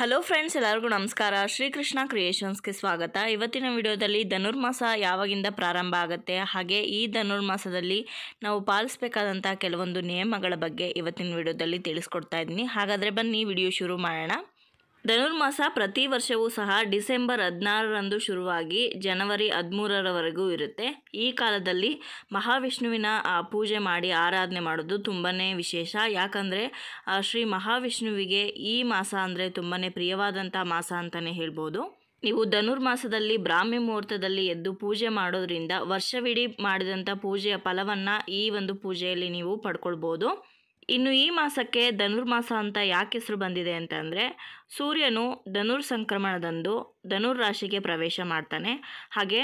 hello friends ಎಲ್ಲರಿಗೂ ನಮಸ್ಕಾರ ಶ್ರೀಕೃಷ್ಣ ಕ್ರಿಯೇಷನ್ಸ್ಗೆ ಸ್ವಾಗತ ಇವತ್ತಿನ ವಿಡಿಯೋದಲ್ಲಿ ಧನುರ್ಮಾಸ ಯಾವಾಗಿಂದ ಪ್ರಾರಂಭ ಆಗುತ್ತೆ ಹಾಗೆ ಈ ಧನುರ್ಮಾಸದಲ್ಲಿ ನಾವು ಪಾಲಿಸಬೇಕಾದಂಥ ಕೆಲವೊಂದು ನಿಯಮಗಳ ಬಗ್ಗೆ ಇವತ್ತಿನ ವಿಡಿಯೋದಲ್ಲಿ ತಿಳಿಸ್ಕೊಡ್ತಾ ಇದ್ದೀನಿ ಹಾಗಾದರೆ ಬನ್ನಿ ವಿಡಿಯೋ ಶುರು ಮಾಡೋಣ ಧನುರ್ಮಾಸ ಪ್ರತಿ ವರ್ಷವೂ ಸಹ ಡಿಸೆಂಬರ್ ಹದಿನಾರರಂದು ಶುರುವಾಗಿ ಜನವರಿ ಹದಿಮೂರರವರೆಗೂ ಇರುತ್ತೆ ಈ ಕಾಲದಲ್ಲಿ ಮಹಾವಿಷ್ಣುವಿನ ಪೂಜೆ ಮಾಡಿ ಆರಾಧನೆ ಮಾಡೋದು ತುಂಬಾ ವಿಶೇಷ ಯಾಕಂದರೆ ಶ್ರೀ ಮಹಾವಿಷ್ಣುವಿಗೆ ಈ ಮಾಸ ಅಂದರೆ ತುಂಬನೇ ಪ್ರಿಯವಾದಂಥ ಮಾಸ ಅಂತಲೇ ಹೇಳ್ಬೋದು ನೀವು ಧನುರ್ಮಾಸದಲ್ಲಿ ಬ್ರಾಹ್ಮಿ ಮುಹೂರ್ತದಲ್ಲಿ ಎದ್ದು ಪೂಜೆ ಮಾಡೋದ್ರಿಂದ ವರ್ಷವಿಡೀ ಮಾಡಿದಂಥ ಪೂಜೆಯ ಫಲವನ್ನು ಈ ಒಂದು ಪೂಜೆಯಲ್ಲಿ ನೀವು ಪಡ್ಕೊಳ್ಬೋದು ಇನ್ನು ಈ ಮಾಸಕ್ಕೆ ಧನುರ್ಮಾಸ ಅಂತ ಯಾಕೆ ಹೆಸರು ಬಂದಿದೆ ಅಂತಂದರೆ ಸೂರ್ಯನು ಧನುರ್ ಸಂಕ್ರಮಣದಂದು ಧನುರ್ ರಾಶಿಗೆ ಪ್ರವೇಶ ಮಾಡ್ತಾನೆ ಹಾಗೆ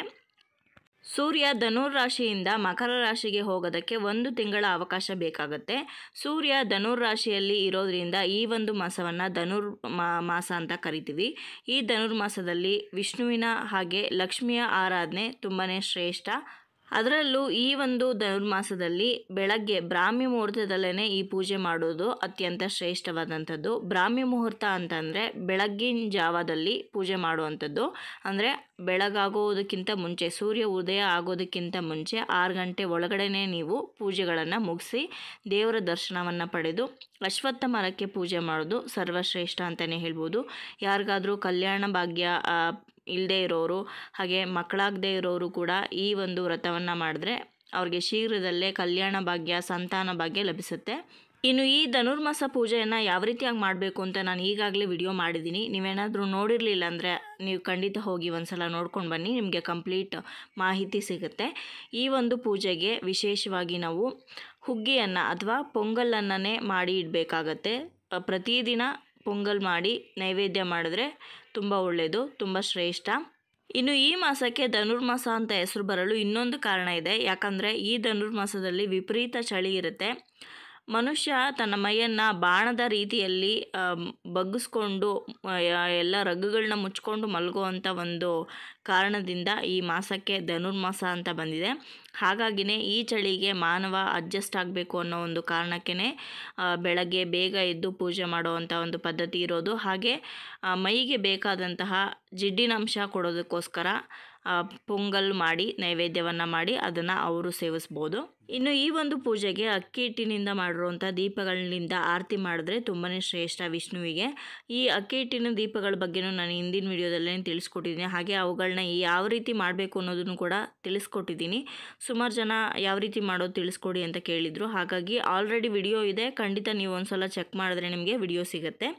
ಸೂರ್ಯ ಧನುರ್ ರಾಶಿಯಿಂದ ಮಕರ ರಾಶಿಗೆ ಹೋಗೋದಕ್ಕೆ ಒಂದು ತಿಂಗಳ ಅವಕಾಶ ಬೇಕಾಗುತ್ತೆ ಸೂರ್ಯ ಧನುರ್ ರಾಶಿಯಲ್ಲಿ ಇರೋದ್ರಿಂದ ಈ ಒಂದು ಮಾಸವನ್ನು ಧನುರ್ ಮಾಸ ಅಂತ ಕರಿತೀವಿ ಈ ಧನುರ್ಮಾಸದಲ್ಲಿ ವಿಷ್ಣುವಿನ ಹಾಗೆ ಲಕ್ಷ್ಮಿಯ ಆರಾಧನೆ ತುಂಬಾ ಶ್ರೇಷ್ಠ ಅದರಲ್ಲೂ ಈ ಒಂದು ಧನುರ್ಮಾಸದಲ್ಲಿ ಬೆಳಗ್ಗೆ ಬ್ರಾಹ್ಮಿ ಮುಹೂರ್ತದಲ್ಲೇ ಈ ಪೂಜೆ ಮಾಡೋದು ಅತ್ಯಂತ ಶ್ರೇಷ್ಠವಾದಂಥದ್ದು ಬ್ರಾಹ್ಮಿ ಮುಹೂರ್ತ ಅಂತಂದರೆ ಬೆಳಗ್ಗಿನ ಜಾವದಲ್ಲಿ ಪೂಜೆ ಮಾಡುವಂಥದ್ದು ಅಂದರೆ ಬೆಳಗಾಗೋದಕ್ಕಿಂತ ಮುಂಚೆ ಸೂರ್ಯ ಉದಯ ಆಗೋದಕ್ಕಿಂತ ಮುಂಚೆ ಆರು ಗಂಟೆ ಒಳಗಡೆ ನೀವು ಪೂಜೆಗಳನ್ನು ಮುಗಿಸಿ ದೇವರ ದರ್ಶನವನ್ನು ಪಡೆದು ಅಶ್ವತ್ಥ ಮರಕ್ಕೆ ಪೂಜೆ ಮಾಡೋದು ಸರ್ವಶ್ರೇಷ್ಠ ಅಂತಲೇ ಹೇಳ್ಬೋದು ಯಾರಿಗಾದರೂ ಕಲ್ಯಾಣ ಭಾಗ್ಯ ಇಲ್ಲದೇ ಇರೋರು ಹಾಗೆ ಮಕ್ಕಳಾಗದೇ ಇರೋರು ಕೂಡ ಈ ಒಂದು ವ್ರತವನ್ನು ಮಾಡಿದ್ರೆ ಅವ್ರಿಗೆ ಶೀಘ್ರದಲ್ಲೇ ಕಲ್ಯಾಣ ಭಾಗ್ಯ ಸಂತಾನ ಭಾಗ್ಯ ಲಭಿಸುತ್ತೆ ಇನ್ನು ಈ ಧನುರ್ಮಾಸ ಪೂಜೆಯನ್ನು ಯಾವ ರೀತಿಯಾಗಿ ಮಾಡಬೇಕು ಅಂತ ನಾನು ಈಗಾಗಲೇ ವಿಡಿಯೋ ಮಾಡಿದ್ದೀನಿ ನೀವೇನಾದರೂ ನೋಡಿರಲಿಲ್ಲ ಅಂದರೆ ನೀವು ಖಂಡಿತ ಹೋಗಿ ಒಂದು ಸಲ ನೋಡ್ಕೊಂಡು ಬನ್ನಿ ನಿಮಗೆ ಕಂಪ್ಲೀಟ್ ಮಾಹಿತಿ ಸಿಗುತ್ತೆ ಈ ಒಂದು ಪೂಜೆಗೆ ವಿಶೇಷವಾಗಿ ನಾವು ಹುಗ್ಗಿಯನ್ನು ಅಥವಾ ಪೊಂಗಲನ್ನೇ ಮಾಡಿ ಇಡಬೇಕಾಗತ್ತೆ ಪ್ರತಿದಿನ ಪೊಂಗಲ್ ಮಾಡಿ ನೈವೇದ್ಯ ಮಾಡಿದ್ರೆ ತುಂಬ ಒಳ್ಳೆಯದು ತುಂಬ ಶ್ರೇಷ್ಠ ಇನ್ನು ಈ ಮಾಸಕ್ಕೆ ಧನುರ್ಮಾಸ ಅಂತ ಹೆಸರು ಬರಲು ಇನ್ನೊಂದು ಕಾರಣ ಇದೆ ಯಾಕಂದರೆ ಈ ಧನುರ್ಮಾಸದಲ್ಲಿ ವಿಪರೀತ ಚಳಿ ಇರುತ್ತೆ ಮನುಷ್ಯ ತನ್ನ ಮೈಯನ್ನು ಬಾಣದ ರೀತಿಯಲ್ಲಿ ಬಗ್ಗಿಸ್ಕೊಂಡು ಎಲ್ಲ ರಗ್ಗುಗಳನ್ನ ಮುಚ್ಕೊಂಡು ಮಲಗುವಂಥ ಒಂದು ಕಾರಣದಿಂದ ಈ ಮಾಸಕ್ಕೆ ಧನುರ್ಮಾಸ ಅಂತ ಬಂದಿದೆ ಹಾಗಾಗಿನೇ ಈ ಚಳಿಗೆ ಮಾನವ ಅಡ್ಜಸ್ಟ್ ಆಗಬೇಕು ಅನ್ನೋ ಒಂದು ಕಾರಣಕ್ಕೇ ಬೆಳಗ್ಗೆ ಬೇಗ ಎದ್ದು ಪೂಜೆ ಮಾಡುವಂಥ ಒಂದು ಪದ್ಧತಿ ಇರೋದು ಹಾಗೆ ಮೈಗೆ ಬೇಕಾದಂತಹ ಜಿಡ್ಡಿನಂಶ ಕೊಡೋದಕ್ಕೋಸ್ಕರ ಪೊಂಗಲ್ ಮಾಡಿ ನೈವೇದ್ಯವನ್ನು ಮಾಡಿ ಅದನ್ನು ಅವರು ಸೇವಿಸ್ಬೋದು ಇನ್ನು ಈ ಒಂದು ಪೂಜೆಗೆ ಅಕ್ಕಿ ಹಿಟ್ಟಿನಿಂದ ಮಾಡಿರುವಂಥ ದೀಪಗಳಿಂದ ಆರತಿ ಮಾಡಿದ್ರೆ ತುಂಬಾ ಶ್ರೇಷ್ಠ ವಿಷ್ಣುವಿಗೆ ಈ ಅಕ್ಕಿ ಹಿಟ್ಟಿನ ದೀಪಗಳ ಬಗ್ಗೆನೂ ನಾನು ಹಿಂದಿನ ವಿಡಿಯೋದಲ್ಲೇ ತಿಳಿಸ್ಕೊಟ್ಟಿದ್ದೀನಿ ಹಾಗೆ ಅವುಗಳನ್ನ ಯಾವ ರೀತಿ ಮಾಡಬೇಕು ಅನ್ನೋದನ್ನು ಕೂಡ ತಿಳಿಸ್ಕೊಟ್ಟಿದ್ದೀನಿ ಸುಮಾರು ಜನ ಯಾವ ರೀತಿ ಮಾಡೋದು ತಿಳಿಸ್ಕೊಡಿ ಅಂತ ಕೇಳಿದರು ಹಾಗಾಗಿ ಆಲ್ರೆಡಿ ವಿಡಿಯೋ ಇದೆ ಖಂಡಿತ ನೀವು ಒಂದು ಸಲ ಚೆಕ್ ಮಾಡಿದ್ರೆ ನಿಮಗೆ ವಿಡಿಯೋ ಸಿಗುತ್ತೆ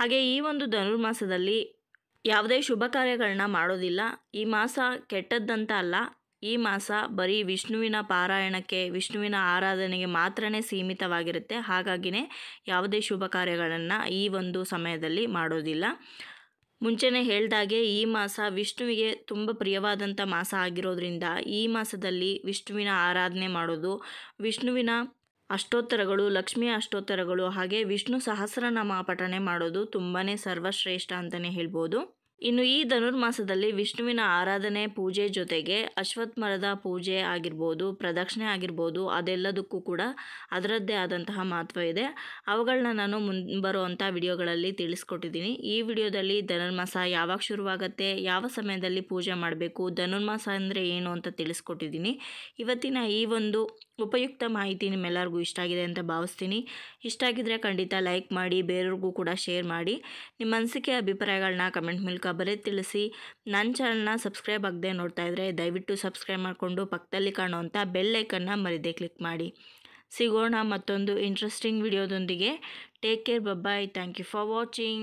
ಹಾಗೆ ಈ ಒಂದು ಧನುರ್ಮಾಸದಲ್ಲಿ ಯಾವುದೇ ಶುಭ ಕಾರ್ಯಗಳನ್ನ ಮಾಡೋದಿಲ್ಲ ಈ ಮಾಸ ಕೆಟ್ಟದ್ದಂತ ಅಲ್ಲ ಈ ಮಾಸ ಬರೀ ವಿಷ್ಣುವಿನ ಪಾರಾಯಣಕ್ಕೆ ವಿಷ್ಣುವಿನ ಆರಾಧನೆಗೆ ಮಾತ್ರನೇ ಸೀಮಿತವಾಗಿರುತ್ತೆ ಹಾಗಾಗಿನೇ ಯಾವುದೇ ಶುಭ ಕಾರ್ಯಗಳನ್ನು ಈ ಒಂದು ಸಮಯದಲ್ಲಿ ಮಾಡೋದಿಲ್ಲ ಮುಂಚೆನೇ ಹೇಳ್ದಾಗೆ ಈ ಮಾಸ ವಿಷ್ಣುವಿಗೆ ತುಂಬ ಪ್ರಿಯವಾದಂಥ ಮಾಸ ಆಗಿರೋದ್ರಿಂದ ಈ ಮಾಸದಲ್ಲಿ ವಿಷ್ಣುವಿನ ಆರಾಧನೆ ಮಾಡೋದು ವಿಷ್ಣುವಿನ ಅಷ್ಟೋತ್ತರಗಳು ಲಕ್ಷ್ಮೀ ಅಷ್ಟೋತ್ತರಗಳು ಹಾಗೆ ವಿಷ್ಣು ಸಹಸ್ರನಾಮ ಪಠನೆ ಮಾಡೋದು ತುಂಬಾ ಸರ್ವಶ್ರೇಷ್ಠ ಅಂತಲೇ ಹೇಳ್ಬೋದು ಇನ್ನು ಈ ಧನುರ್ಮಾಸದಲ್ಲಿ ವಿಷ್ಣುವಿನ ಆರಾಧನೆ ಪೂಜೆ ಜೊತೆಗೆ ಅಶ್ವತ್ಥ ಮರದ ಪೂಜೆ ಆಗಿರ್ಬೋದು ಪ್ರದಕ್ಷಿಣೆ ಆಗಿರ್ಬೋದು ಅದೆಲ್ಲದಕ್ಕೂ ಕೂಡ ಅದರದ್ದೇ ಆದಂತಹ ಮಹತ್ವ ಇದೆ ಅವುಗಳನ್ನ ನಾನು ಮುಂದೆ ಬರುವಂಥ ವಿಡಿಯೋಗಳಲ್ಲಿ ತಿಳಿಸ್ಕೊಟ್ಟಿದ್ದೀನಿ ಈ ವಿಡಿಯೋದಲ್ಲಿ ಧನುರ್ಮಾಸ ಯಾವಾಗ ಶುರುವಾಗುತ್ತೆ ಯಾವ ಸಮಯದಲ್ಲಿ ಪೂಜೆ ಮಾಡಬೇಕು ಧನುರ್ಮಾಸ ಅಂದರೆ ಏನು ಅಂತ ತಿಳಿಸ್ಕೊಟ್ಟಿದ್ದೀನಿ ಇವತ್ತಿನ ಈ ಒಂದು ಉಪಯುಕ್ತ ಮಾಹಿತಿ ನಿಮ್ಮೆಲ್ಲರಿಗೂ ಇಷ್ಟ ಆಗಿದೆ ಅಂತ ಭಾವಿಸ್ತೀನಿ ಇಷ್ಟ ಆಗಿದ್ದರೆ ಖಂಡಿತ ಲೈಕ್ ಮಾಡಿ ಬೇರೆಯವ್ರಿಗೂ ಕೂಡ ಶೇರ್ ಮಾಡಿ ನಿಮ್ಮ ಅನಿಸಿಕೆ ಅಭಿಪ್ರಾಯಗಳನ್ನ ಕಮೆಂಟ್ ಮೂಲಕ ಮೂಲಕ ತಿಳಿಸಿ ನನ್ನ ಚಾನಲ್ನ ಸಬ್ಸ್ಕ್ರೈಬ್ ಆಗದೆ ನೋಡ್ತಾ ಇದ್ದರೆ ದಯವಿಟ್ಟು ಸಬ್ಸ್ಕ್ರೈಬ್ ಮಾಡಿಕೊಂಡು ಪಕ್ಕದಲ್ಲಿ ಕಾಣುವಂಥ ಬೆಲ್ಲೈಕನ್ನ ಮರಿದೇ ಕ್ಲಿಕ್ ಮಾಡಿ ಸಿಗೋಣ ಮತ್ತೊಂದು ಇಂಟ್ರೆಸ್ಟಿಂಗ್ ವಿಡಿಯೋದೊಂದಿಗೆ take care bye bye thank you for watching